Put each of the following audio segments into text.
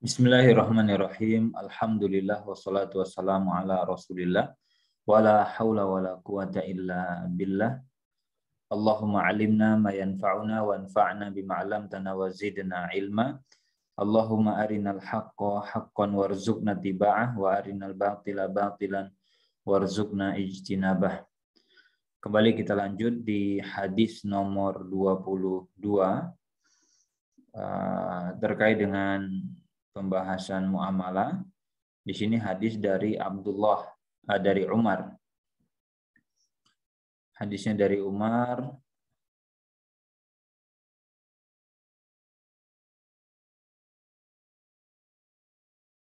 Bismillahirrahmanirrahim. Alhamdulillah wassalatu wassalamu ala Rasulillah wala haula wala quwata illa billah. Allahumma alimna ma yanfa'una anfa'na bima 'allamtana wa zidna ilma. Allahumma arinal haqqo haqqan warzuqna tiba'ah wa arinal batila batilan warzuqna ijtinabah. Kembali kita lanjut di hadis nomor 22 uh, eh, terkait dengan pembahasan muamalah. Di sini hadis dari Abdullah eh, dari Umar. Hadisnya dari Umar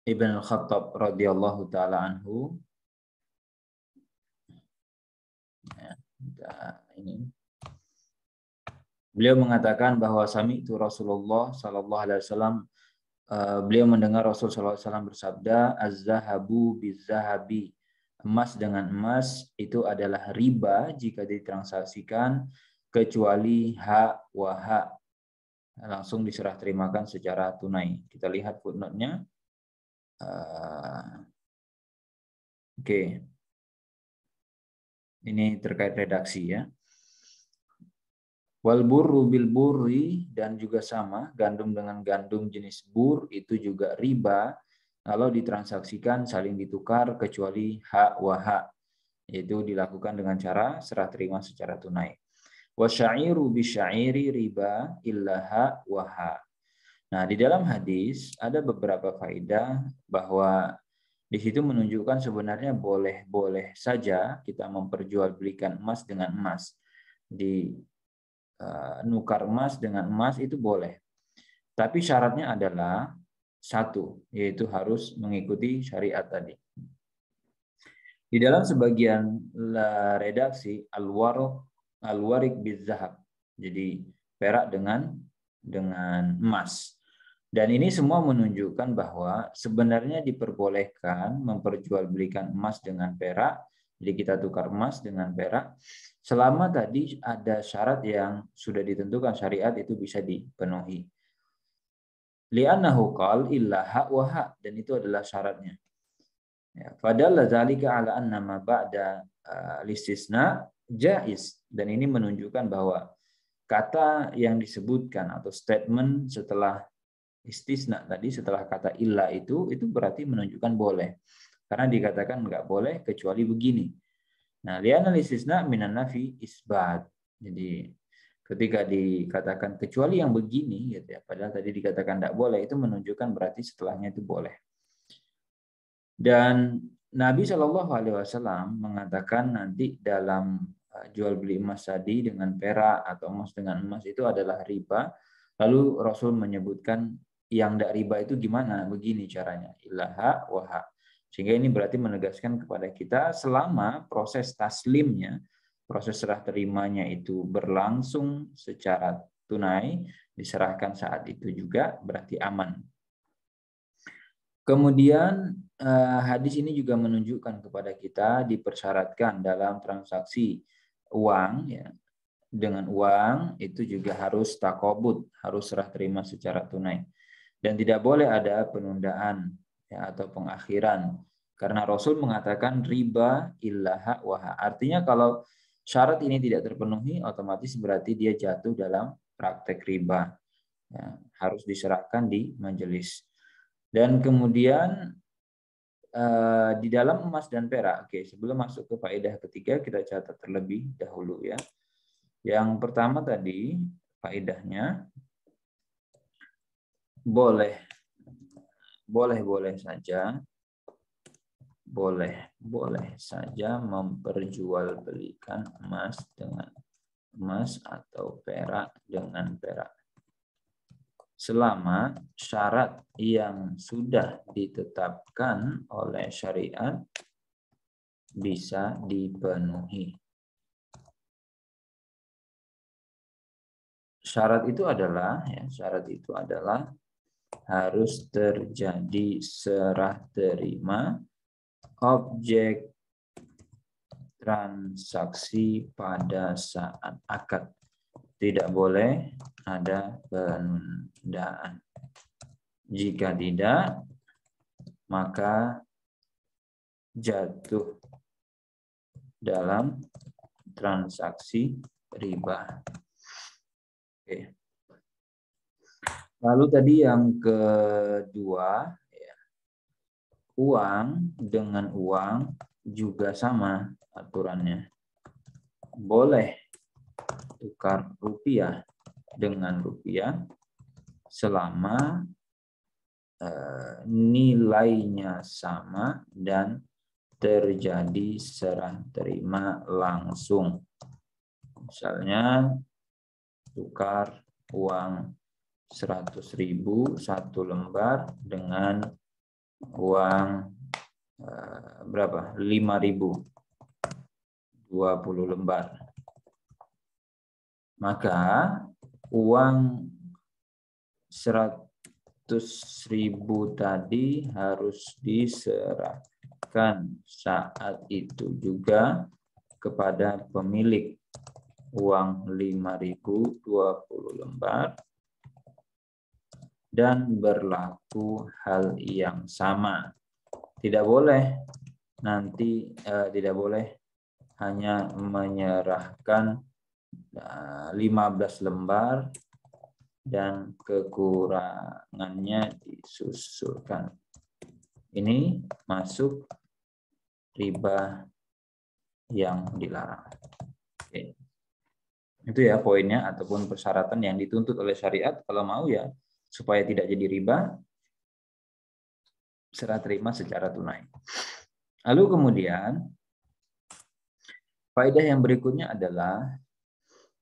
Ibn Al-Khattab radhiyallahu taala anhu. Ya, ini. Beliau mengatakan bahwa sami itu Rasulullah sallallahu alaihi wasallam Eh, beliau mendengar Rasul SAW bersabda, Az-zahabu Emas dengan emas itu adalah riba jika ditransaksikan kecuali hak wa hak. Langsung diserah terimakan secara tunai. Kita lihat footnote-nya. Uh, Oke. Okay. Ini terkait redaksi ya. Wal burru bil burri dan juga sama, gandum dengan gandum jenis bur itu juga riba kalau ditransaksikan saling ditukar kecuali hak wa hak yaitu dilakukan dengan cara serah terima secara tunai. rubi syairi riba illaha wa hak. Nah, di dalam hadis ada beberapa faedah bahwa di situ menunjukkan sebenarnya boleh-boleh saja kita memperjualbelikan emas dengan emas di Eh, nukar emas dengan emas itu boleh. Tapi syaratnya adalah satu, yaitu harus mengikuti syariat tadi. Di dalam sebagian eh, redaksi al alwarik al bizahab. Jadi perak dengan dengan emas. Dan ini semua menunjukkan bahwa sebenarnya diperbolehkan memperjualbelikan emas dengan perak jadi kita tukar emas dengan perak. Selama tadi ada syarat yang sudah ditentukan syariat itu bisa dipenuhi. Li'annahu qal illa ha wa Dan itu adalah syaratnya. Ya, fadalla zalika ala anna ma ba'da eh, listisna jais. Dan ini menunjukkan bahwa kata yang disebutkan atau statement setelah istisna tadi setelah kata illa itu itu berarti menunjukkan boleh. Karena dikatakan nggak boleh kecuali begini. Nah, lianalisisna minan nafi isbat. Jadi ketika dikatakan kecuali yang begini gitu ya padahal tadi dikatakan tidak boleh itu menunjukkan berarti setelahnya itu boleh dan Nabi Shallallahu Alaihi Wasallam mengatakan nanti dalam eh, jual beli emas tadi dengan perak atau emas dengan emas itu adalah riba lalu Rasul menyebutkan yang tidak riba itu gimana begini caranya ilaha waha sehingga ini berarti menegaskan kepada kita selama proses taslimnya, proses serah terimanya itu berlangsung secara tunai, diserahkan saat itu juga berarti aman. Kemudian eh, hadis ini juga menunjukkan kepada kita dipersyaratkan dalam transaksi uang ya dengan uang itu juga harus takobut, harus serah terima secara tunai. Dan tidak boleh ada penundaan ya, atau pengakhiran. Karena Rasul mengatakan riba illaha waha. Artinya kalau syarat ini tidak terpenuhi, otomatis berarti dia jatuh dalam praktek riba. Ya, harus diserahkan di majelis. Dan kemudian eh, di dalam emas dan perak, oke sebelum masuk ke faedah ketiga kita catat terlebih dahulu ya. Yang pertama tadi faedahnya boleh boleh-boleh saja boleh boleh saja memperjualbelikan emas dengan emas atau perak dengan perak selama syarat yang sudah ditetapkan oleh syariat bisa dipenuhi. Syarat itu adalah ya, syarat itu adalah harus terjadi serah terima objek transaksi pada saat akad. Tidak boleh ada penundaan. Jika tidak, maka jatuh dalam transaksi riba. Oke. Okay. Lalu tadi yang kedua, ya, uang dengan uang juga sama aturannya. Boleh tukar rupiah dengan rupiah selama eh, nilainya sama dan terjadi serah terima langsung. Misalnya tukar uang 100 ribu satu lembar dengan uang eh, berapa? lima ribu puluh lembar. Maka uang seratus ribu tadi harus diserahkan saat itu juga kepada pemilik uang dua puluh lembar dan berlaku hal yang sama. Tidak boleh nanti eh, tidak boleh hanya menyerahkan 15 eh, lembar dan kekurangannya disusulkan. Ini masuk riba yang dilarang. Oke. Itu ya poinnya ataupun persyaratan yang dituntut oleh syariat kalau mau ya supaya tidak jadi riba, serah terima secara tunai. Lalu kemudian faedah yang berikutnya adalah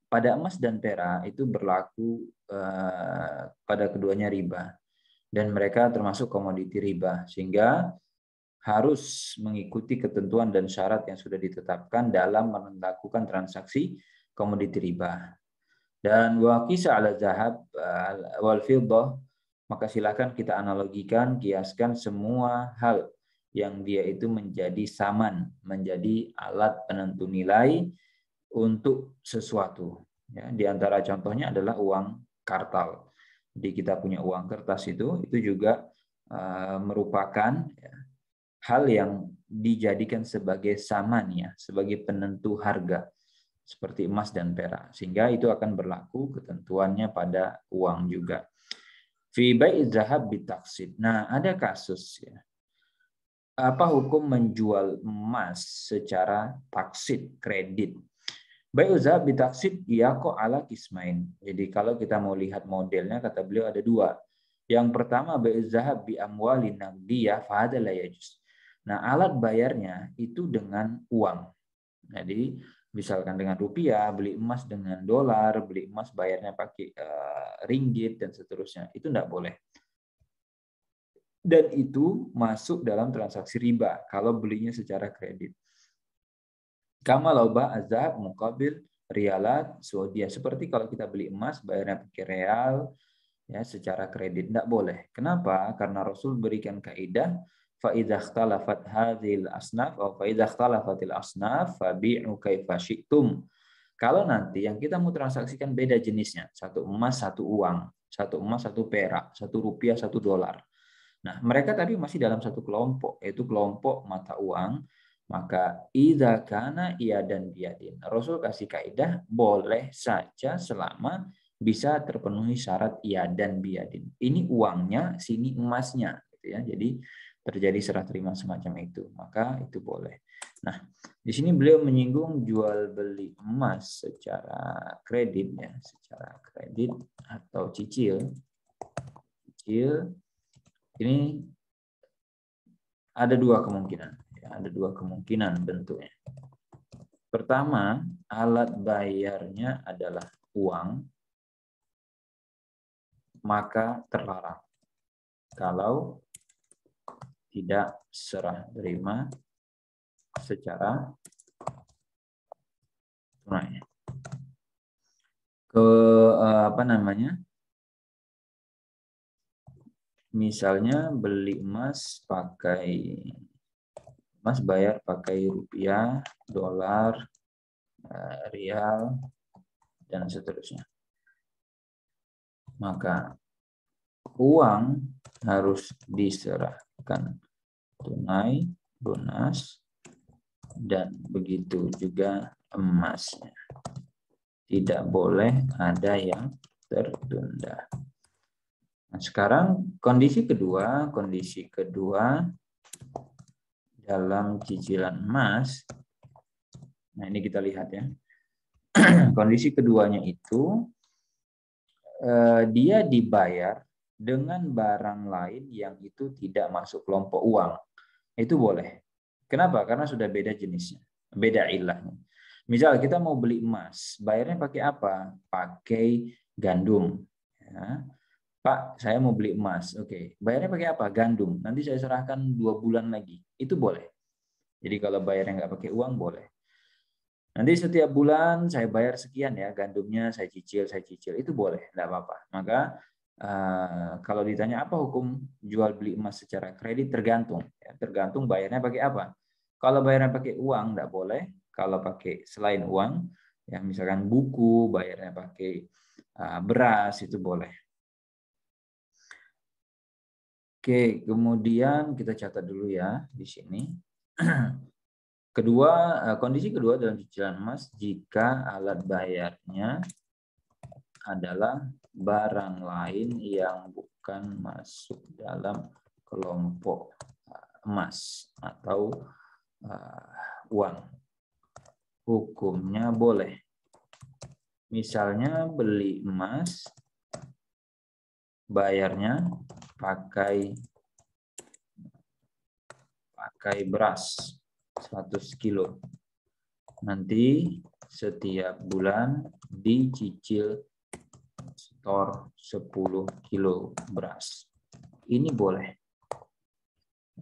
pada emas dan perak itu berlaku eh, pada keduanya riba dan mereka termasuk komoditi riba sehingga harus mengikuti ketentuan dan syarat yang sudah ditetapkan dalam melakukan transaksi komoditi riba. Dan wa ala zahab eh, wal fiddah maka silakan kita analogikan, kiaskan semua hal yang dia itu menjadi saman, menjadi alat penentu nilai untuk sesuatu. Ya, di antara contohnya adalah uang kartal. Jadi kita punya uang kertas itu, itu juga uh, merupakan ya, hal yang dijadikan sebagai saman ya, sebagai penentu harga seperti emas dan perak sehingga itu akan berlaku ketentuannya pada uang juga fi bai'iz zahab bitaksid nah ada kasus ya apa hukum menjual emas secara taksid kredit bai'uz zahab bitaksid ya kok ala kismain jadi kalau kita mau lihat modelnya kata beliau ada dua yang pertama bai'uz zahab bi amwalin naqdiyah fa la nah alat bayarnya itu dengan uang jadi misalkan dengan rupiah, beli emas dengan dolar, beli emas bayarnya pakai eh, ringgit dan seterusnya. Itu tidak boleh. Dan itu masuk dalam transaksi riba kalau belinya secara kredit. Kama lauba azab mukabil rialat suodia. Seperti kalau kita beli emas bayarnya pakai real ya secara kredit tidak boleh. Kenapa? Karena Rasul berikan kaidah فإذا اختلفت هذه atau فإذا اختلفت الأصناف فبيعوا كيف شئتم kalau nanti yang kita mau transaksikan beda jenisnya, satu emas, satu uang, satu emas, satu perak, satu rupiah, satu dolar. Nah, mereka tadi masih dalam satu kelompok, yaitu kelompok mata uang. Maka ida kana ia dan biadin. Rasul kasih kaidah boleh saja selama bisa terpenuhi syarat ia dan biadin. Ini uangnya, sini emasnya, gitu ya. Jadi terjadi serah terima semacam itu, maka itu boleh. Nah, di sini beliau menyinggung jual beli emas secara kredit ya, secara kredit atau cicil. Cicil ini ada dua kemungkinan, ya, ada dua kemungkinan bentuknya. Pertama, alat bayarnya adalah uang, maka terlarang. Kalau tidak serah terima secara tunai. Ke eh, apa namanya? Misalnya beli emas pakai emas bayar pakai rupiah, dolar, eh, rial dan seterusnya. Maka uang harus diserahkan tunai, lunas, dan begitu juga emasnya. Tidak boleh ada yang tertunda. Nah, sekarang kondisi kedua, kondisi kedua dalam cicilan emas. Nah, ini kita lihat ya. kondisi keduanya itu eh, dia dibayar dengan barang lain yang itu tidak masuk kelompok uang itu boleh. Kenapa? Karena sudah beda jenisnya, beda ilahnya. Misal kita mau beli emas, bayarnya pakai apa? Pakai gandum. Ya. Pak, saya mau beli emas. Oke, bayarnya pakai apa? Gandum. Nanti saya serahkan dua bulan lagi. Itu boleh. Jadi kalau bayarnya nggak pakai uang, boleh. Nanti setiap bulan saya bayar sekian ya, gandumnya saya cicil, saya cicil. Itu boleh, nggak apa-apa. Maka Eh, kalau ditanya apa hukum jual beli emas secara kredit tergantung ya, tergantung bayarnya pakai apa kalau bayarnya pakai uang tidak boleh kalau pakai selain uang ya misalkan buku bayarnya pakai uh, beras itu boleh oke kemudian kita catat dulu ya di sini kedua eh, kondisi kedua dalam cicilan emas jika alat bayarnya adalah barang lain yang bukan masuk dalam kelompok eh, emas atau uh, uang. Hukumnya boleh. Misalnya beli emas, bayarnya pakai pakai beras 100 kilo. Nanti setiap bulan dicicil store 10 kilo beras. Ini boleh.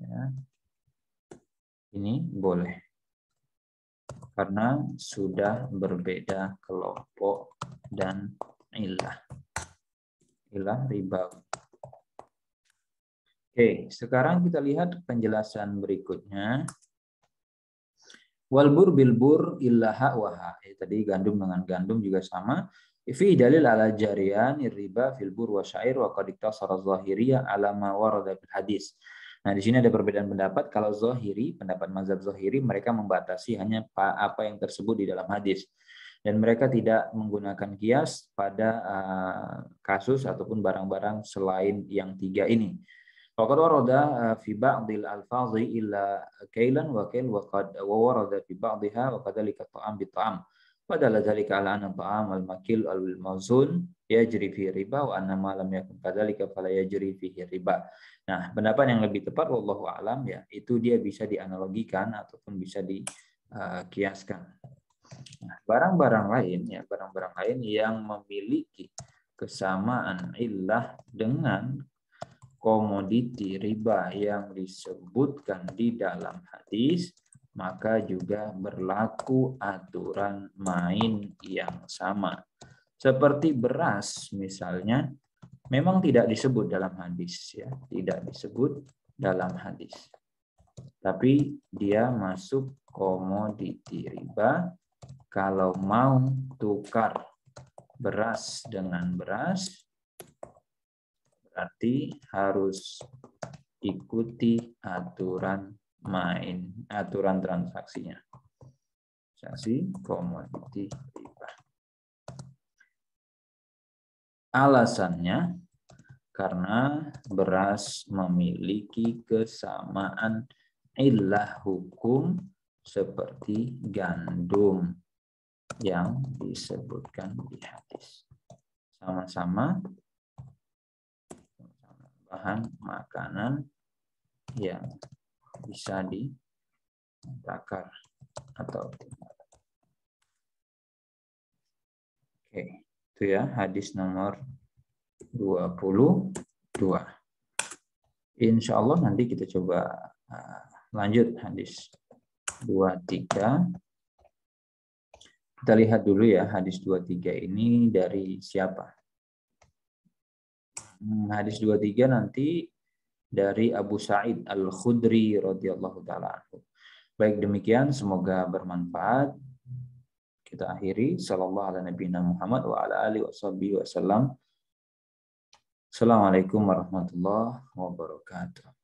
Ya. Ini boleh. Karena sudah berbeda kelompok dan ilah. Ilah riba. Oke, sekarang kita lihat penjelasan berikutnya. Walbur bilbur illaha waha. Eh, tadi gandum dengan gandum juga sama. Fi dalil ala jarian riba fil bur wa syair wa qad iktasara zahiriyah ala ma warada fil hadis. Nah, di sini ada perbedaan pendapat kalau zahiri, pendapat mazhab zahiri mereka membatasi hanya apa yang tersebut di dalam hadis dan mereka tidak menggunakan kias pada uh, kasus ataupun barang-barang selain yang tiga ini. Waqad warada eh, fi ba'dil alfazi illa kailan wa kail wa qad warada fi ba'dihha wa kadzalika ta'am bi ta'am. Padahal dari ala apa amal makil alul al ya yajri fi riba wa anna malam lam yakun kadzalika fala yajri fihi riba. Nah, pendapat yang lebih tepat wallahu alam ya, itu dia bisa dianalogikan ataupun bisa dikiaskan. Uh, nah, barang-barang lain ya, barang-barang lain yang memiliki kesamaan illah dengan komoditi riba yang disebutkan di dalam hadis maka juga berlaku aturan main yang sama. Seperti beras misalnya, memang tidak disebut dalam hadis ya, tidak disebut dalam hadis. Tapi dia masuk komoditi riba kalau mau tukar beras dengan beras berarti harus ikuti aturan main aturan transaksinya. Transaksi komoditi riba. Alasannya karena beras memiliki kesamaan ilah hukum seperti gandum yang disebutkan di hadis. Sama-sama bahan makanan yang bisa dibakar atau Oke, itu ya hadis nomor 22. Insya Allah nanti kita coba uh, lanjut hadis 23. Kita lihat dulu ya hadis 23 ini dari siapa. Hmm, hadis 23 nanti dari Abu Sa'id Al-Khudri radhiyallahu taala Baik demikian semoga bermanfaat. Kita akhiri sallallahu alaihi nabiyina Muhammad wa ala alihi wasallam. Assalamualaikum warahmatullahi wabarakatuh.